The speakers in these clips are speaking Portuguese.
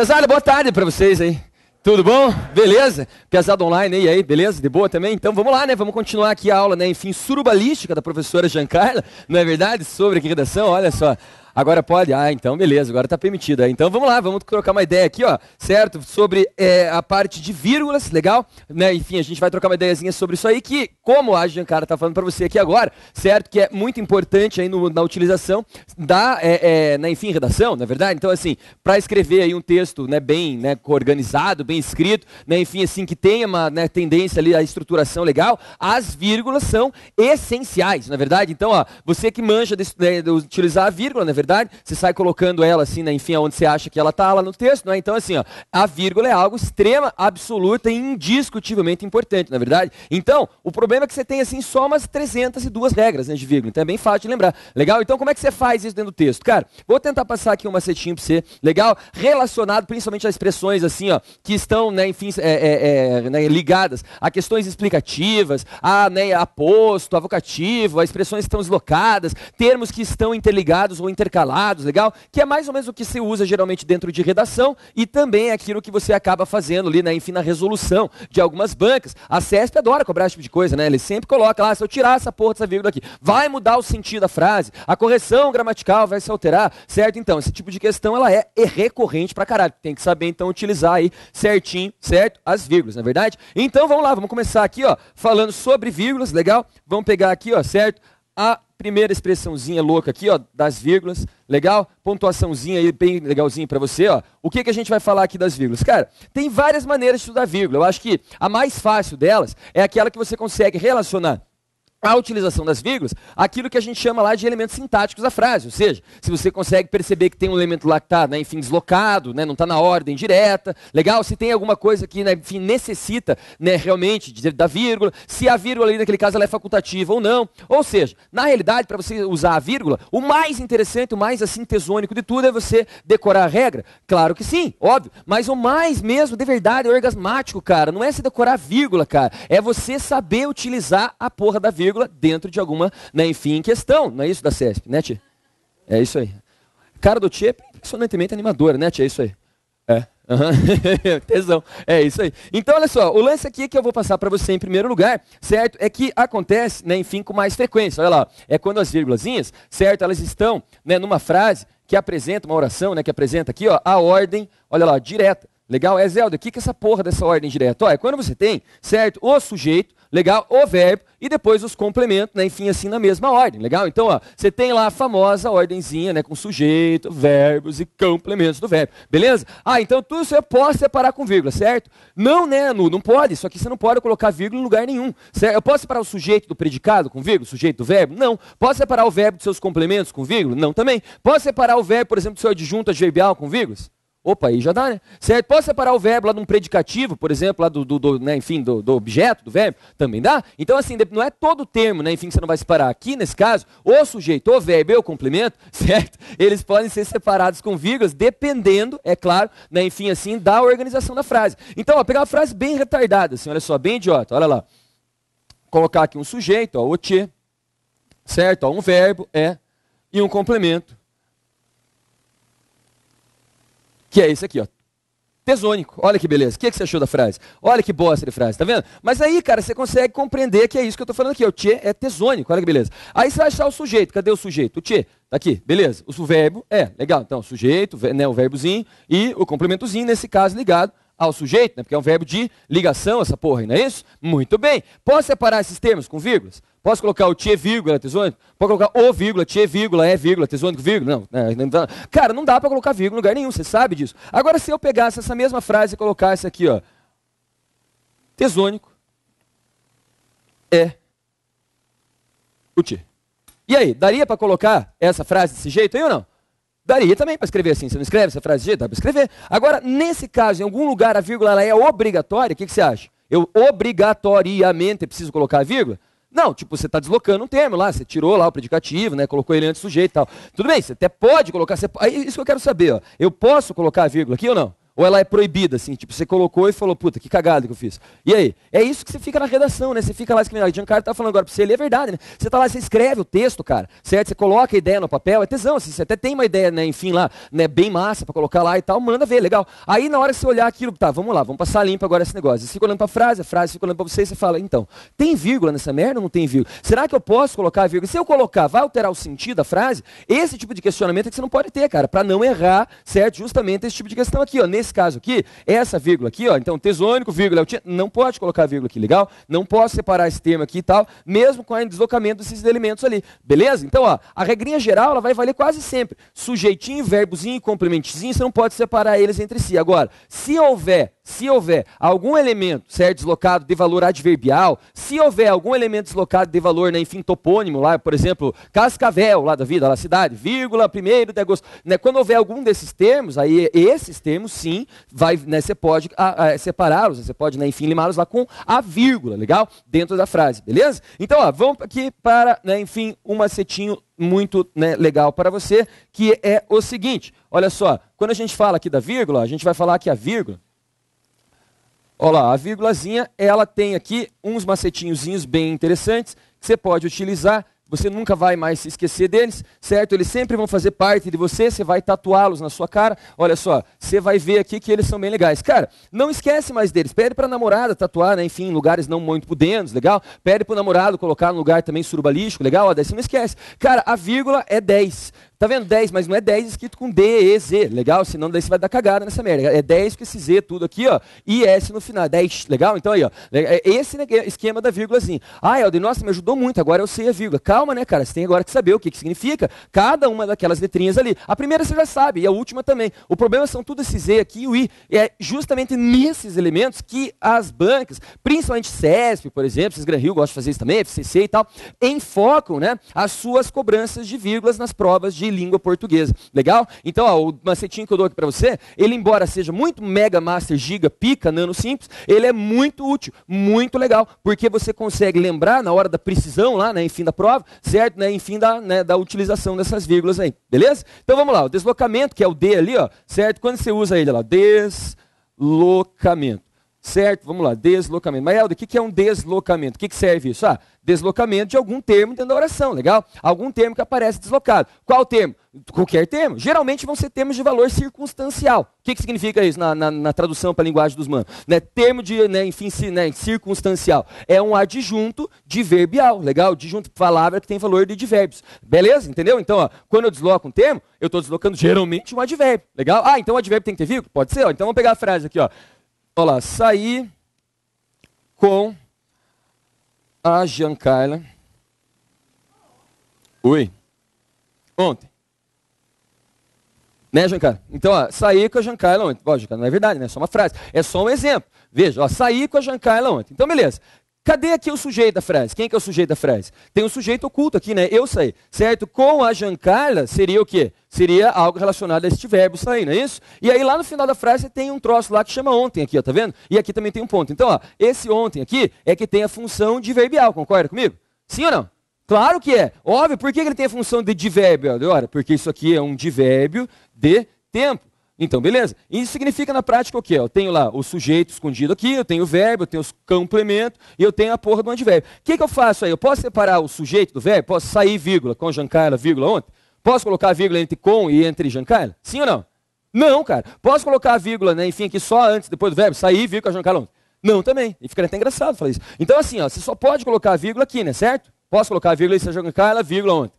Pesada, boa tarde para vocês aí. Tudo bom? Beleza? Piazada online e aí, beleza? De boa também? Então vamos lá, né? Vamos continuar aqui a aula, né? Enfim, surubalística da professora Giancarla, não é verdade? Sobre aqui redação, olha só. Agora pode? Ah, então beleza, agora está permitido. É, então vamos lá, vamos trocar uma ideia aqui, ó, certo? Sobre é, a parte de vírgulas, legal? Né? Enfim, a gente vai trocar uma ideiazinha sobre isso aí, que como a Giancara está falando para você aqui agora, certo? Que é muito importante aí no, na utilização da, é, é, na, né, enfim, redação, na é verdade? Então, assim, para escrever aí um texto né, bem né, organizado, bem escrito, né, enfim, assim, que tenha uma né, tendência ali à estruturação legal, as vírgulas são essenciais, na é verdade? Então, ó, você que manja de, né, de utilizar a vírgula, na é verdade? verdade? Você sai colocando ela assim, né, enfim, aonde você acha que ela está lá no texto, não é? Então, assim, ó, a vírgula é algo extrema, absoluta e indiscutivelmente importante, na é verdade? Então, o problema é que você tem, assim, só umas 302 regras né, de vírgula, então é bem fácil de lembrar. Legal? Então, como é que você faz isso dentro do texto? Cara, vou tentar passar aqui um macetinho para você, legal? Relacionado principalmente a expressões, assim, ó, que estão, né, enfim, é, é, é, né, ligadas a questões explicativas, a né, aposto, a vocativo, a expressões que estão deslocadas, termos que estão interligados ou inter intercalados, legal? Que é mais ou menos o que se usa geralmente dentro de redação e também é aquilo que você acaba fazendo ali, né, enfim, na resolução de algumas bancas. A CESP adora cobrar esse tipo de coisa, né? Ele sempre coloca lá, se eu tirar essa porra dessa vírgula aqui, vai mudar o sentido da frase, a correção gramatical vai se alterar, certo? Então, esse tipo de questão ela é, é recorrente pra caralho. Tem que saber então utilizar aí certinho, certo? As vírgulas, na é verdade? Então vamos lá, vamos começar aqui, ó, falando sobre vírgulas, legal? Vamos pegar aqui, ó, certo? A primeira expressãozinha louca aqui, ó, das vírgulas, legal? Pontuaçãozinha aí bem legalzinho para você, ó. O que, que a gente vai falar aqui das vírgulas? Cara, tem várias maneiras de estudar vírgula. Eu acho que a mais fácil delas é aquela que você consegue relacionar a utilização das vírgulas, aquilo que a gente chama lá de elementos sintáticos da frase. Ou seja, se você consegue perceber que tem um elemento lá que está, né, enfim, deslocado, né, não está na ordem direta, legal, se tem alguma coisa que, né, enfim, necessita né, realmente de, da vírgula, se a vírgula ali naquele caso ela é facultativa ou não. Ou seja, na realidade, para você usar a vírgula, o mais interessante, o mais assim tesônico de tudo é você decorar a regra. Claro que sim, óbvio, mas o mais mesmo, de verdade, é orgasmático, cara, não é se decorar a vírgula, cara, é você saber utilizar a porra da vírgula vírgula dentro de alguma, né, enfim, questão. Não é isso da CESP, né, tia? É isso aí. Cara do tia é impressionantemente animadora, né, tia? É isso aí. É. Uhum. Tesão. É isso aí. Então, olha só, o lance aqui que eu vou passar para você em primeiro lugar, certo? É que acontece, né, enfim, com mais frequência. Olha lá, é quando as vírgulas, certo? Elas estão, né, numa frase que apresenta uma oração, né, que apresenta aqui, ó, a ordem, olha lá, direta. Legal? É, Zelda, o que, que é essa porra dessa ordem direta? Ó, é quando você tem, certo, o sujeito, legal, o verbo, e depois os complementos, né, enfim, assim, na mesma ordem, legal? Então, ó, você tem lá a famosa ordenzinha, né, com sujeito, verbos e complementos do verbo, beleza? Ah, então tudo isso eu posso separar com vírgula, certo? Não, né, Anu, não pode, só que você não pode colocar vírgula em lugar nenhum, certo? Eu posso separar o sujeito do predicado com vírgula, sujeito do verbo? Não. Posso separar o verbo dos seus complementos com vírgula? Não também. Posso separar o verbo, por exemplo, do seu adjunto adverbial com vírgulas? Opa, aí já dá, né? Certo? pode separar o verbo lá de um predicativo, por exemplo, lá do, do, do né, enfim, do, do, objeto, do verbo, também dá. Então, assim, não é todo termo, né? Enfim, você não vai separar. Aqui, nesse caso, o sujeito, o verbo e o complemento, certo? Eles podem ser separados com vírgulas, dependendo, é claro, né, enfim, assim, da organização da frase. Então, ó, pegar uma frase bem retardada, assim, olha só, bem idiota, olha lá. Colocar aqui um sujeito, ó, o te, certo? Ó, um verbo, é, e um complemento, que é esse aqui, ó. Tesônico. Olha que beleza. O que, é que você achou da frase? Olha que bosta de frase, tá vendo? Mas aí, cara, você consegue compreender que é isso que eu estou falando aqui. O tchê é tesônico, olha que beleza. Aí você vai achar o sujeito. Cadê o sujeito? O tchê. Tá aqui, beleza. O verbo, é, legal. Então, o sujeito, né, o verbozinho e o complementozinho, nesse caso, ligado ao sujeito, né? Porque é um verbo de ligação, essa porra, não é isso? Muito bem. Posso separar esses termos com vírgulas? Posso colocar o tchê vírgula tesônico? Pode colocar o vírgula, tchê vírgula, é vírgula, tesônico vírgula? Não, né, não Cara, não dá para colocar vírgula em lugar nenhum, você sabe disso. Agora, se eu pegasse essa mesma frase e colocasse aqui, ó. Tesônico é o tchê. E aí, daria para colocar essa frase desse jeito aí ou não? Daria também para escrever assim. Você não escreve essa frase desse jeito? Dá para escrever. Agora, nesse caso, em algum lugar a vírgula ela é obrigatória, o que, que você acha? Eu obrigatoriamente preciso colocar a vírgula? Não, tipo, você está deslocando um termo lá, você tirou lá o predicativo, né, colocou ele antes do sujeito e tal. Tudo bem, você até pode colocar, você, isso que eu quero saber, ó, eu posso colocar a vírgula aqui ou não? Ou ela é proibida, assim, tipo, você colocou e falou, puta, que cagada que eu fiz. E aí? É isso que você fica na redação, né? Você fica lá escrevendo. O Giancarlo tá falando agora pra você, ler. é verdade, né? Você tá lá, você escreve o texto, cara, certo? Você coloca a ideia no papel, é tesão, assim, você até tem uma ideia, né, enfim, lá, né, bem massa pra colocar lá e tal, manda ver, legal. Aí na hora que você olhar aquilo, tá, vamos lá, vamos passar limpo agora esse negócio. Você fica olhando pra frase, a frase fica olhando pra você e você fala, então, tem vírgula nessa merda ou não tem vírgula? Será que eu posso colocar a vírgula? Se eu colocar, vai alterar o sentido da frase? Esse tipo de questionamento é que você não pode ter, cara, para não errar, certo? Justamente esse tipo de questão aqui, ó, nesse nesse caso aqui, essa vírgula aqui, ó, então tesônico, vírgula, é não pode colocar vírgula aqui, legal? Não posso separar esse termo aqui e tal, mesmo com o deslocamento desses elementos ali, beleza? Então, ó, a regrinha geral ela vai valer quase sempre. Sujeitinho, verbozinho complementezinho, você não pode separar eles entre si. Agora, se houver, se houver algum elemento, certo, deslocado de valor adverbial, se houver algum elemento deslocado de valor, né, enfim, topônimo lá, por exemplo, Cascavel, lá da vida, lá cidade, vírgula, primeiro de agosto, né, quando houver algum desses termos, aí esses termos sim vai, né, você pode ah, ah, é, separá-los, né, você pode, né, enfim, limá-los lá com a vírgula, legal? Dentro da frase, beleza? Então, ó, vamos aqui para, né, enfim, um macetinho muito né, legal para você, que é o seguinte. Olha só, quando a gente fala aqui da vírgula, a gente vai falar que a vírgula, olha lá, a vírgulazinha, ela tem aqui uns macetinhozinhos bem interessantes que você pode utilizar você nunca vai mais se esquecer deles, certo? Eles sempre vão fazer parte de você, você vai tatuá-los na sua cara. Olha só, você vai ver aqui que eles são bem legais. Cara, não esquece mais deles. Pede para a namorada tatuar, né? enfim, em lugares não muito pudentes, legal? Pede para o namorado colocar no lugar também surubalístico, legal? Ó, daí você não esquece. Cara, a vírgula é 10. Tá vendo 10, mas não é 10 escrito com D, E, Z. Legal? Senão daí você vai dar cagada nessa merda. É 10 com esse Z tudo aqui, ó. E S no final. 10. É legal? Então aí, ó. É, esse né, é esquema da vírgulazinha. Assim. Ah, Helder, nossa, me ajudou muito. Agora eu sei a vírgula. Calma, né, cara? Você tem agora que saber o que, que significa cada uma daquelas letrinhas ali. A primeira você já sabe e a última também. O problema são tudo esse Z aqui e o I. É justamente nesses elementos que as bancas, principalmente CESP, por exemplo, vocês Gran Rio gostam de fazer isso também, FCC e tal, enfocam, né, as suas cobranças de vírgulas nas provas de de língua portuguesa. Legal? Então, ó, o macetinho que eu dou aqui para você, ele embora seja muito mega, master, giga, pica, nano simples, ele é muito útil, muito legal, porque você consegue lembrar na hora da precisão lá, né, enfim da prova, certo? Né, enfim da, né, da utilização dessas vírgulas aí, beleza? Então vamos lá, o deslocamento, que é o D ali, ó, certo? Quando você usa ele, lá, deslocamento. Certo? Vamos lá, deslocamento. Mas, Helder, o que é um deslocamento? O que serve isso? Ah, deslocamento de algum termo dentro da oração, legal? Algum termo que aparece deslocado. Qual termo? Qualquer termo. Geralmente vão ser termos de valor circunstancial. O que, que significa isso na, na, na tradução para a linguagem dos manos? Né? Termo de, né, enfim, né, circunstancial. É um adjunto adverbial, legal? Adjunto palavra que tem valor de advérbios. Beleza? Entendeu? Então, ó, quando eu desloco um termo, eu estou deslocando geralmente um advérbio, legal? Ah, então o advérbio tem que ter vírgula? Pode ser, ó. Então vamos pegar a frase aqui, ó. Olha lá, saí com a Giancarla. Oi. Ontem. Né, Giancarlo? Então, ó, saí com a Giancarla ontem. Ó, Giancarlo, não é verdade, né? É só uma frase. É só um exemplo. Veja, ó, saí com a Giancarla ontem. Então, beleza. Cadê aqui o sujeito da frase? Quem é que é o sujeito da frase? Tem um sujeito oculto aqui, né? Eu saí, certo? Com a Giancarla seria o quê? Seria algo relacionado a este verbo sair, não é isso? E aí lá no final da frase tem um troço lá que chama ontem aqui, ó, tá vendo? E aqui também tem um ponto. Então, ó, esse ontem aqui é que tem a função de verbial, concorda comigo? Sim ou não? Claro que é. Óbvio, por que ele tem a função de advérbio? Olha, porque isso aqui é um advérbio de tempo. Então, beleza. Isso significa na prática o quê? Eu tenho lá o sujeito escondido aqui, eu tenho o verbo, eu tenho os complementos e eu tenho a porra do antivérbio. O que, que eu faço aí? Eu posso separar o sujeito do verbo? Posso sair vírgula com Jancarla, vírgula ontem? Posso colocar vírgula entre com e entre Jancarla? Sim ou não? Não, cara. Posso colocar a vírgula, né, enfim, aqui só antes, depois do verbo? Sair vírgula Jancarla ontem? Não, também. E fica até engraçado falar isso. Então, assim, ó, você só pode colocar a vírgula aqui, né, certo? Posso colocar a vírgula e Jancarla, vírgula ontem?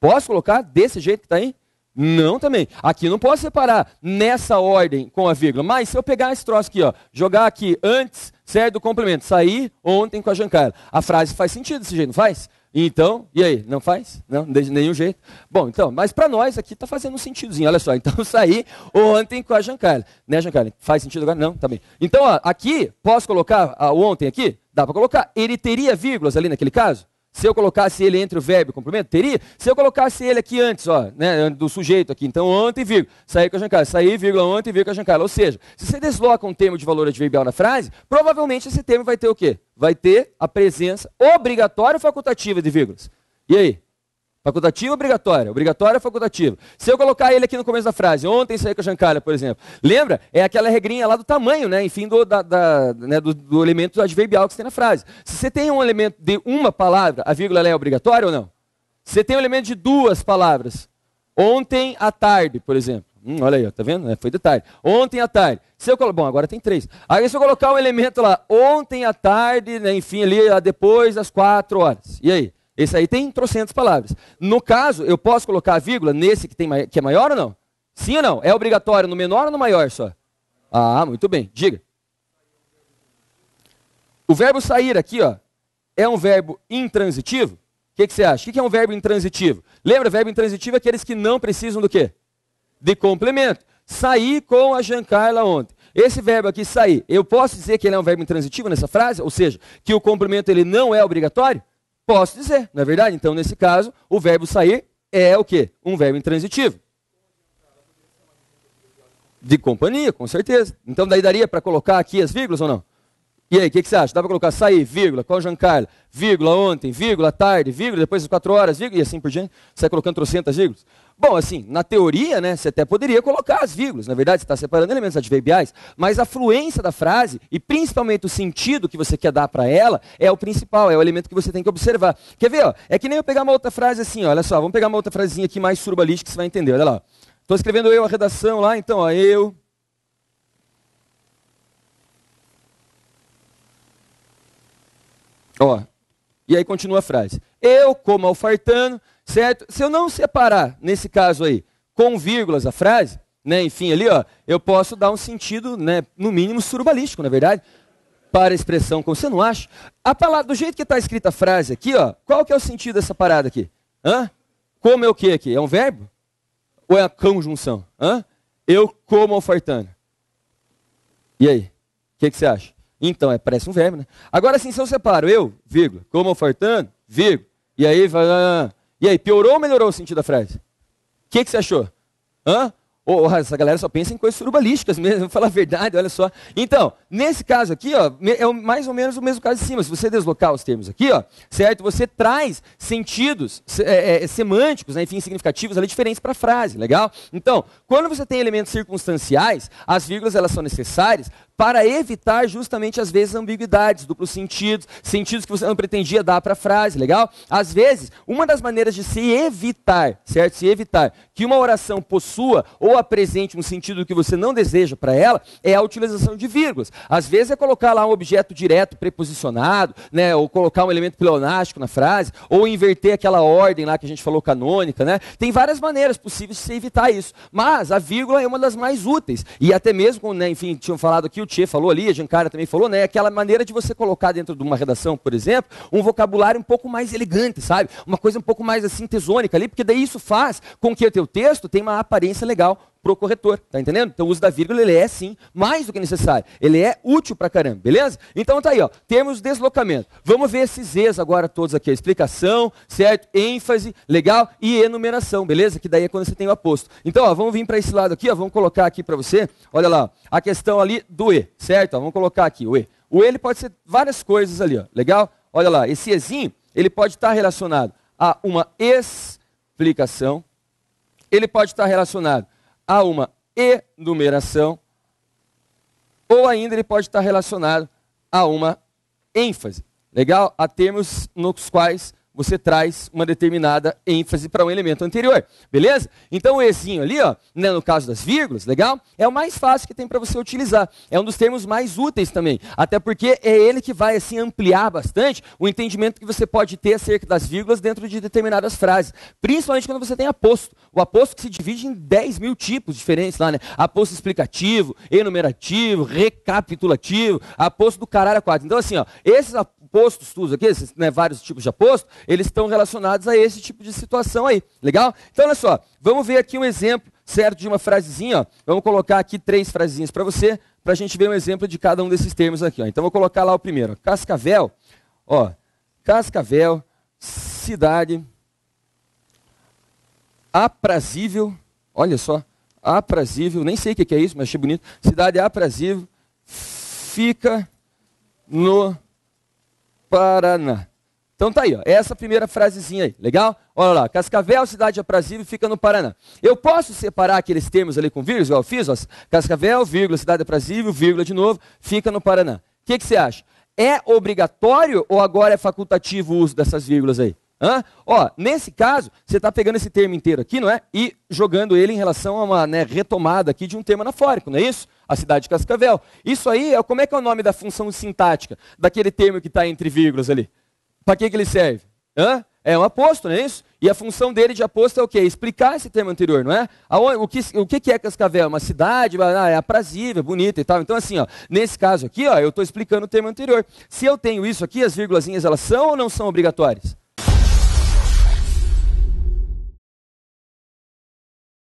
Posso colocar desse jeito que está aí? Não também. Aqui não posso separar nessa ordem com a vírgula. Mas se eu pegar esse troço aqui, ó, jogar aqui antes, certo, do complemento. Saí ontem com a Jancara. A frase faz sentido desse jeito, não faz? Então, e aí? Não faz? Não, de nenhum jeito. Bom, então, mas para nós aqui está fazendo um sentidozinho. Olha só, então saí ontem com a Jancarla. Né, Jancarla? Faz sentido agora? Não, também. Então, ó, aqui, posso colocar o ontem aqui? Dá para colocar. Ele teria vírgulas ali naquele caso? Se eu colocasse ele entre o verbo e o complemento, teria. Se eu colocasse ele aqui antes, ó, né, do sujeito aqui, então ontem, vírgula, saí com a jancala, saí, vírgula, ontem, vírgula, a Giancarla. Ou seja, se você desloca um termo de valor adverbial na frase, provavelmente esse termo vai ter o quê? Vai ter a presença obrigatória ou facultativa de vírgulas. E aí? Facultativa ou obrigatória? Obrigatória ou facultativa? Se eu colocar ele aqui no começo da frase, ontem saí com a Jancalha, por exemplo. Lembra? É aquela regrinha lá do tamanho, né? Enfim, do, da, da, né? do, do elemento adverbial que você tem na frase. Se você tem um elemento de uma palavra, a vírgula é obrigatória ou não? Se você tem um elemento de duas palavras, ontem à tarde, por exemplo. Hum, olha aí, ó, tá vendo? É, foi detalhe. Ontem à tarde. Se eu colo... Bom, agora tem três. Aí se eu colocar um elemento lá, ontem à tarde, né? enfim, ali depois das quatro horas. E aí? Esse aí tem trocentas palavras. No caso, eu posso colocar a vírgula nesse que, tem, que é maior ou não? Sim ou não? É obrigatório no menor ou no maior só? Ah, muito bem. Diga. O verbo sair aqui, ó, é um verbo intransitivo? O que, que, você acha? O que, é um verbo intransitivo? Lembra, verbo intransitivo é aqueles que não precisam do quê? De complemento. Sair com a Giancarla ontem. Esse verbo aqui, sair, eu posso dizer que ele é um verbo intransitivo nessa frase? Ou seja, que o complemento ele não é obrigatório? Posso dizer, não é verdade? Então, nesse caso, o verbo sair é o quê? Um verbo intransitivo. De companhia, com certeza. Então, daí daria para colocar aqui as vírgulas ou não? E aí, o que, que, você acha? Dá para colocar sair, vírgula, qual Jean-Carlo? vírgula ontem, vírgula tarde, vírgula depois das quatro horas, vírgula, e assim por diante. Sai colocando trocentas vírgulas. Bom, assim, na teoria, né, você até poderia colocar as vírgulas. Na verdade, você está separando elementos adverbiais, mas a fluência da frase e principalmente o sentido que você quer dar para ela é o principal, é o elemento que você tem que observar. Quer ver? Ó? É que nem eu pegar uma outra frase assim, ó, olha só, vamos pegar uma outra frasezinha aqui mais surbalística que você vai entender. Olha lá. Estou escrevendo eu a redação lá, então, ó, eu. Ó, e aí continua a frase. Eu como alfartano Certo? Se eu não separar, nesse caso aí, com vírgulas a frase, né, enfim, ali, ó, eu posso dar um sentido, né, no mínimo, surubalístico, na é verdade, para a expressão como você não acha? A palavra, do jeito que está escrita a frase aqui, ó, qual que é o sentido dessa parada aqui? Hã? Como é o que aqui? É um verbo? Ou é a conjunção? Hã? Eu como ofertando. E aí? O que, que você acha? Então, é, parece um verbo, né? Agora sim, se eu separo eu, vírgula, como ofertando, vírgula, e aí vai. Ah, ah, e aí, piorou ou melhorou o sentido da frase? O que, que você achou? Hã? Oh, essa galera só pensa em coisas surubalísticas mesmo, vou falar a verdade, olha só. Então, nesse caso aqui, ó, é mais ou menos o mesmo caso de cima. Se você deslocar os termos aqui, ó, certo? Você traz sentidos é, é, é, semânticos, né, enfim, significativos ali diferentes para a frase, legal? Então, quando você tem elementos circunstanciais, as vírgulas elas são necessárias para evitar justamente às vezes ambiguidades, duplos sentidos, sentidos que você não pretendia dar para a frase, legal? Às vezes, uma das maneiras de se evitar, certo? Se evitar que uma oração possua ou apresente um sentido que você não deseja para ela é a utilização de vírgulas. Às vezes é colocar lá um objeto direto preposicionado, né, ou colocar um elemento pleonástico na frase, ou inverter aquela ordem lá que a gente falou canônica, né? Tem várias maneiras possíveis de se evitar isso, mas a vírgula é uma das mais úteis. E até mesmo, né, enfim, tinham falado aqui o Tchê falou ali, a Jancara também falou, né? Aquela maneira de você colocar dentro de uma redação, por exemplo, um vocabulário um pouco mais elegante, sabe? Uma coisa um pouco mais assim tesônica ali, porque daí isso faz com que o teu texto tenha uma aparência legal pro corretor, tá entendendo? Então o uso da vírgula ele é sim mais do que necessário, ele é útil para caramba, beleza? Então tá aí, ó, temos deslocamento. Vamos ver esses E's agora todos aqui, explicação, certo? Ênfase, legal? E enumeração, beleza? Que daí é quando você tem o aposto. Então, ó, vamos vir para esse lado aqui, ó, vamos colocar aqui para você, olha lá, a questão ali do E, certo? Ó, vamos colocar aqui o E. O E ele pode ser várias coisas ali, ó, legal? Olha lá, esse Ezinho, ele pode estar tá relacionado a uma explicação, ele pode estar tá relacionado a uma enumeração, ou ainda ele pode estar relacionado a uma ênfase. Legal? Há termos nos quais você traz uma determinada ênfase para um elemento anterior, beleza? Então esse ali, ó, né, no caso das vírgulas, legal? É o mais fácil que tem para você utilizar. É um dos termos mais úteis também, até porque é ele que vai assim ampliar bastante o entendimento que você pode ter acerca das vírgulas dentro de determinadas frases, principalmente quando você tem aposto. O aposto que se divide em 10 mil tipos diferentes lá, né? Aposto explicativo, enumerativo, recapitulativo, aposto do caralho a quatro. Então assim, ó, esses apostos apostos, tudo aqui, esses, né, vários tipos de aposto, eles estão relacionados a esse tipo de situação aí. Legal? Então, olha só, vamos ver aqui um exemplo, certo, de uma frasezinha. Ó. Vamos colocar aqui três frasezinhas para você, para a gente ver um exemplo de cada um desses termos aqui. Ó. Então, vou colocar lá o primeiro. Ó. Cascavel, ó, Cascavel, cidade aprazível, olha só, aprazível, nem sei o que é isso, mas achei bonito. Cidade aprazível, fica no Paraná. Então tá aí, ó, essa primeira frasezinha aí, legal? Olha lá, Cascavel, cidade aprazível, fica no Paraná. Eu posso separar aqueles termos ali com vírgula, igual eu fiz, ó, Cascavel, vírgula, cidade aprazível, vírgula de novo, fica no Paraná. O que, que você acha? É obrigatório ou agora é facultativo o uso dessas vírgulas aí? Hã? Ó, nesse caso, você está pegando esse termo inteiro aqui, não é? E jogando ele em relação a uma né, retomada aqui de um tema anafórico, não é isso? A cidade de Cascavel. Isso aí, é, como é que é o nome da função sintática, daquele termo que está entre vírgulas ali? Para que, que ele serve? Hã? É um aposto, não é isso? E a função dele de aposto é o quê? Explicar esse termo anterior, não é? O que, o que é Cascavel? É uma cidade, ah, é aprazível, é bonita e tal. Então, assim, ó, nesse caso aqui, ó, eu estou explicando o termo anterior. Se eu tenho isso aqui, as vírgulas elas são ou não são obrigatórias?